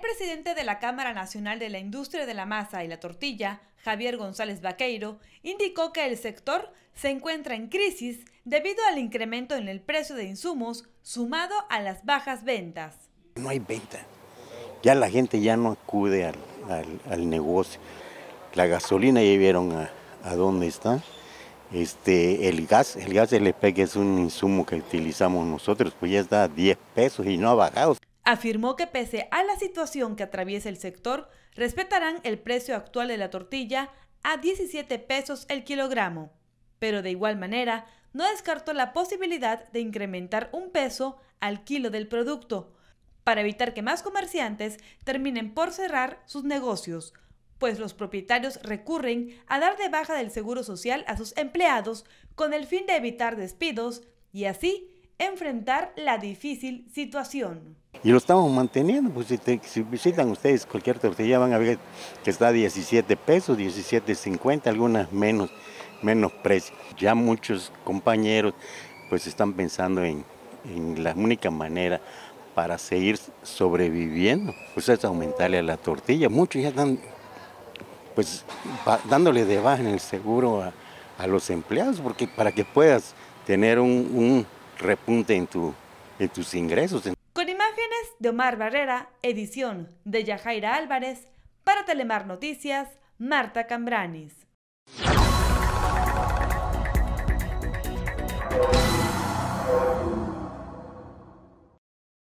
El presidente de la Cámara Nacional de la Industria de la Masa y la Tortilla, Javier González Vaqueiro, indicó que el sector se encuentra en crisis debido al incremento en el precio de insumos sumado a las bajas ventas. No hay venta, ya la gente ya no acude al, negocio. La gasolina ya vieron a, dónde está. Este, el gas, el gas LP que es un insumo que utilizamos nosotros, pues ya está a 10 pesos y no ha bajado. Afirmó que pese a la situación que atraviesa el sector, respetarán el precio actual de la tortilla a 17 pesos el kilogramo, pero de igual manera no descartó la posibilidad de incrementar un peso al kilo del producto para evitar que más comerciantes terminen por cerrar sus negocios, pues los propietarios recurren a dar de baja del seguro social a sus empleados con el fin de evitar despidos y así enfrentar la difícil situación. Y lo estamos manteniendo, pues si, visitan ustedes cualquier tortilla van a ver que está a 17 pesos, 17.50, algunas menos, menos precio. Ya muchos compañeros pues están pensando en, en la única manera para seguir sobreviviendo, pues es aumentarle a la tortilla. Muchos ya están pues dándole de baja en el seguro a, los empleados, porque para que puedas tener un repunte en, tu, en tus ingresos. Con imágenes de Omar Barrera, edición de Yajaira Álvarez, para Telemar Noticias, Marta Cambranis.